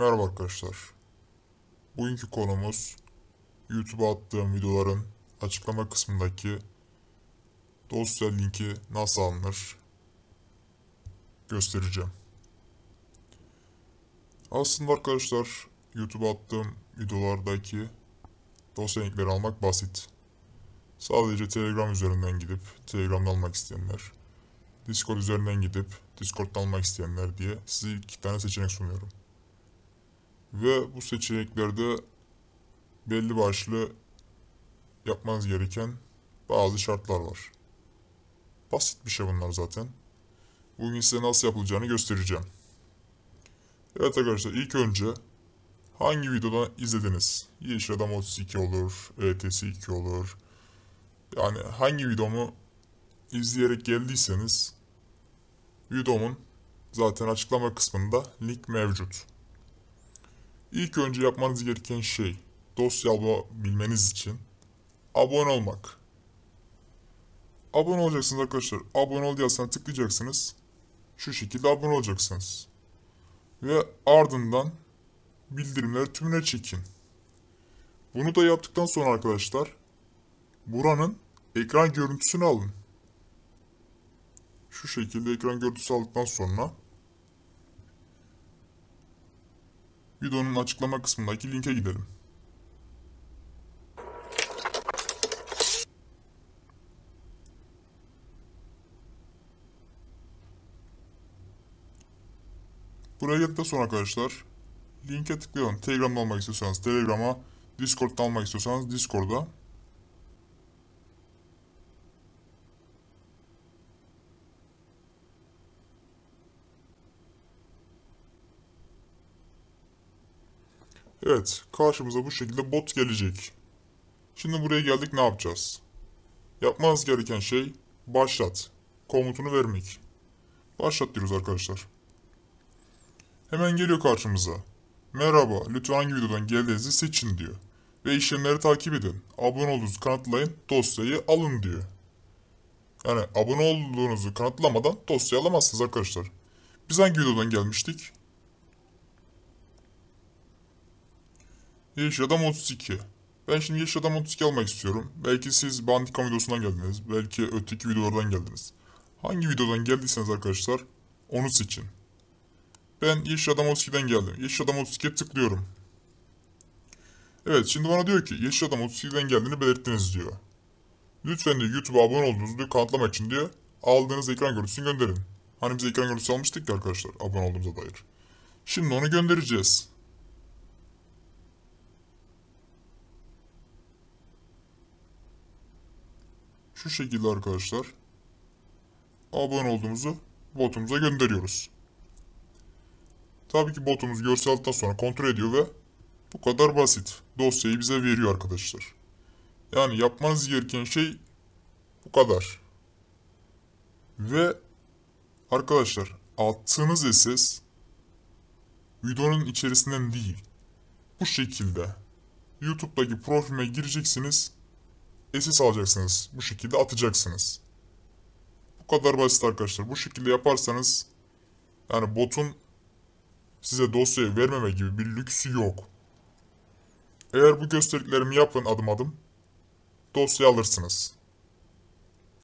Merhaba arkadaşlar. Bugünkü konumuz YouTube'a attığım videoların açıklama kısmındaki dosya linki nasıl alınır göstereceğim. Aslında arkadaşlar YouTube'a attığım videolardaki dosya linkleri almak basit. Sadece Telegram üzerinden gidip Telegram'dan almak isteyenler, Discord üzerinden gidip Discord'dan almak isteyenler diye size iki tane seçenek sunuyorum. Ve bu seçeneklerde belli başlı yapmanız gereken bazı şartlar var. Basit bir şey bunlar zaten. Bugün size nasıl yapılacağını göstereceğim. Evet arkadaşlar ilk önce hangi videodan izlediniz? Yeşil Adam 32 olur, ETS 2 olur. Yani hangi videomu izleyerek geldiyseniz videomun zaten açıklama kısmında link mevcut. İlk önce yapmanız gereken şey dosya bilmeniz için abone olmak. Abone olacaksınız arkadaşlar. Abone ol yazısına tıklayacaksınız. Şu şekilde abone olacaksınız. Ve ardından bildirimleri tümüne çekin. Bunu da yaptıktan sonra arkadaşlar buranın ekran görüntüsünü alın. Şu şekilde ekran görüntüsü aldıktan sonra Videonun açıklama kısmındaki linke gidelim. Buraya geldikten sonra arkadaşlar linke tıklayalım. Telegram'da almak istiyorsanız Telegram'a, Discord'da almak istiyorsanız Discord'a. Evet, karşımıza bu şekilde bot gelecek. Şimdi buraya geldik ne yapacağız? Yapmanız gereken şey başlat komutunu vermek. Başlat diyoruz arkadaşlar. Hemen geliyor karşımıza. Merhaba, lütfen hangi videodan geldiğinizi seçin diyor. Ve işlemleri takip edin. Abone olduğunuzu kanıtlayın, dosyayı alın diyor. Yani abone olduğunuzu kanıtlamadan dosya alamazsınız arkadaşlar. Biz hangi videodan gelmiştik? Yeş adam 32. Ben şimdi yeş adam 32 almak istiyorum. Belki siz Bandicam videosundan geldiniz. Belki öteki videolardan geldiniz. Hangi videodan geldiyseniz arkadaşlar onu seçin. Ben yeş adam 32'den geldim. Yeş adam 32'ye tıklıyorum. Evet şimdi bana diyor ki yeş adam 32'den geldiğini belirttiniz diyor. Lütfen de YouTube'a abone olduğunuzu diyor kanıtlamak için diyor aldığınız ekran görüntüsünü gönderin. Hani biz ekran görüntüsü almıştık ya arkadaşlar abone olduğumuza dair. Şimdi onu göndereceğiz. şu şekilde arkadaşlar abone olduğumuzu botumuza gönderiyoruz. Tabii ki botumuz görsel aldıktan sonra kontrol ediyor ve bu kadar basit. Dosyayı bize veriyor arkadaşlar. Yani yapmanız gereken şey bu kadar. Ve arkadaşlar attığınız SS videonun içerisinden değil. Bu şekilde YouTube'daki profilime gireceksiniz. Esis alacaksınız. Bu şekilde atacaksınız. Bu kadar basit arkadaşlar. Bu şekilde yaparsanız yani botun size dosyayı vermeme gibi bir lüksü yok. Eğer bu gösterdiklerimi yapın adım adım dosyayı alırsınız.